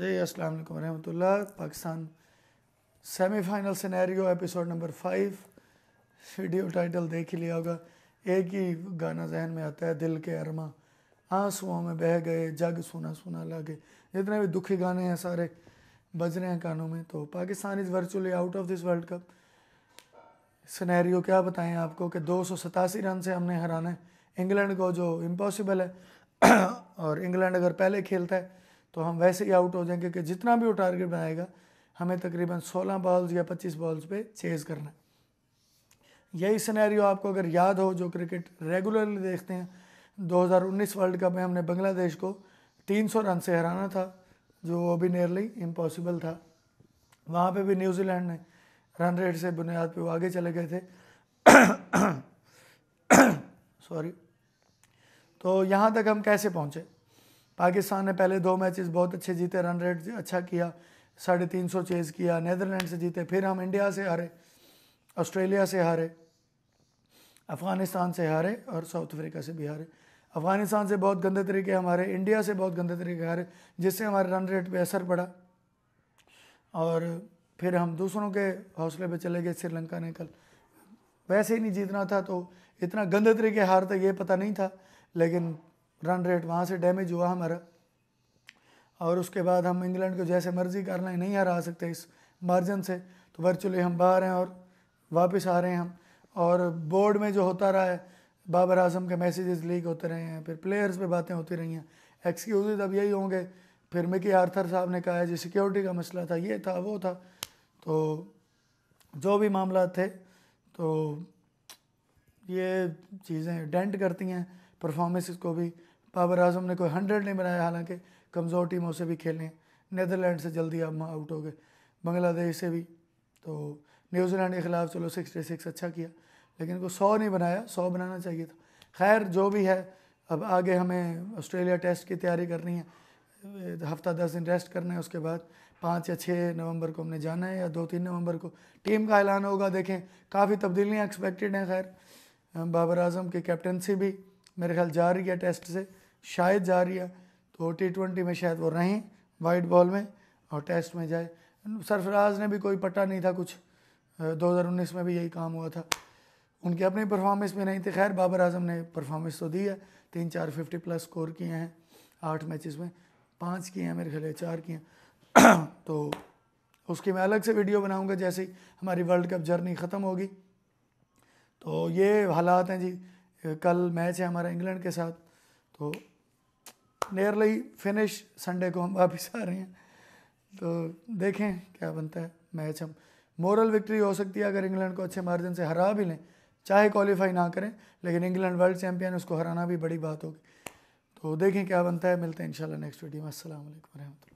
जी अस्सलाम वालेकुम रहमतुल्लाह Pakistan semifinal scenario episode number five video title देख ही लिया होगा एक ही गाना जहन में आता है दिल के अरमा आंसुओं में बह गए जग सुना सुना लागे जितने भी दुखी गाने हैं सारे बज रहे हैं कानों में तो Pakistan is virtually out of this world cup scenario क्या बताएं आपको कि दो रन से हमने हराना है इंग्लैंड को जो इम्पॉसिबल है और इंग्लैंड अगर पहले खेलता है तो हम वैसे ही आउट हो जाएंगे कि जितना भी वो टारगेट बनाएगा हमें तकरीबन 16 बॉल्स या 25 बॉल्स पे चेज करना है यही सिनेरियो आपको अगर याद हो जो क्रिकेट रेगुलरली देखते हैं 2019 वर्ल्ड कप में हमने बांग्लादेश को 300 रन से हराना था जो वो भी नियरली इम्पॉसिबल था वहाँ पे भी न्यूजीलैंड ने रन रेट से बुनियाद पे वो आगे चले गए थे सॉरी तो यहाँ तक हम कैसे पहुँचे पाकिस्तान ने पहले दो मैचेस बहुत अच्छे जीते रन रेट अच्छा किया साढ़े तीन सौ चेज किया नैदरलैंड से जीते फिर हम इंडिया से हारे ऑस्ट्रेलिया से हारे अफ़गानिस्तान से हारे और साउथ अफ्रीका से भी हारे अफ़गानिस्तान से बहुत गंदे तरीके हमारे इंडिया से बहुत गंदे तरीके हारे जिससे हमारे रन रेट पे असर पड़ा और फिर हम दूसरों के हौसले पे चले गए श्रीलंका ने कल वैसे ही नहीं जीतना था तो इतना गंदे तरीके हार तो ये पता नहीं था लेकिन रन रेट वहाँ से डैमेज हुआ हमारा और उसके बाद हम इंग्लैंड को जैसे मर्जी कर लें नहीं हरा सकते इस मार्जिन से तो वर्चुअली हम बाहर हैं और वापस आ रहे हैं हम और बोर्ड में जो होता रहा है बाबर आजम के मैसेजेस लीक होते रहे हैं फिर प्लेयर्स पे बातें होती रही हैं एक्सक्यूज़ अब यही होंगे फिर मिकी आर्थर साहब ने कहा है जी सिक्योरिटी का मसला था ये था वो था तो जो भी मामला थे तो ये चीज़ें डेंट करती हैं परफॉर्मेंसेस को भी बाबर आजम ने कोई हंड्रेड नहीं बनाया हालांकि कमज़ोर टीमों से भी खेलें नदरलैंड से जल्दी आप आउट हो गए बांग्लादेश से भी तो न्यूजीलैंड के खिलाफ चलो सिक्सटी सिक्स अच्छा किया लेकिन को सौ नहीं बनाया सौ बनाना चाहिए था खैर जो भी है अब आगे हमें ऑस्ट्रेलिया टेस्ट की तैयारी करनी है हफ्ता दस दिन रेस्ट करना है उसके बाद पाँच या छः नवंबर को हमने जाना है या दो तीन नवंबर को टीम का ऐलान होगा देखें काफ़ी तब्दीलियाँ एक्सपेक्टेड हैं खैर बाबर आजम की कैप्टनसी भी मेरे ख्याल जा रही है टेस्ट से शायद जा रही है तो टी ट्वेंटी में शायद वो रहें वाइट बॉल में और टेस्ट में जाए सरफराज ने भी कोई पट्टा नहीं था कुछ 2019 में भी यही काम हुआ था उनके अपनी परफॉर्मेंस में नहीं थी खैर बाबर आजम ने परफॉर्मेंस तो दी है तीन चार फिफ्टी प्लस स्कोर किए हैं आठ मैचेस में पाँच किए हैं मेरे ख्याल चार किए हैं तो उसकी मैं अलग से वीडियो बनाऊंगा जैसे ही हमारी वर्ल्ड कप जर्नी ख़त्म होगी तो ये हालात हैं जी कल मैच है हमारा इंग्लैंड के साथ तो नियरली फिनिश संडे को हम वापस आ रहे हैं तो देखें क्या बनता है मैच हम मॉरल विक्ट्री हो सकती है अगर इंग्लैंड को अच्छे मार्जिन से हरा भी लें चाहे क्वालिफाई ना करें लेकिन इंग्लैंड वर्ल्ड चैम्पियन उसको हराना भी बड़ी बात होगी तो देखें क्या बनता है मिलते हैं इंशाल्लाह नेक्स्ट वीडियो में असल वरहमल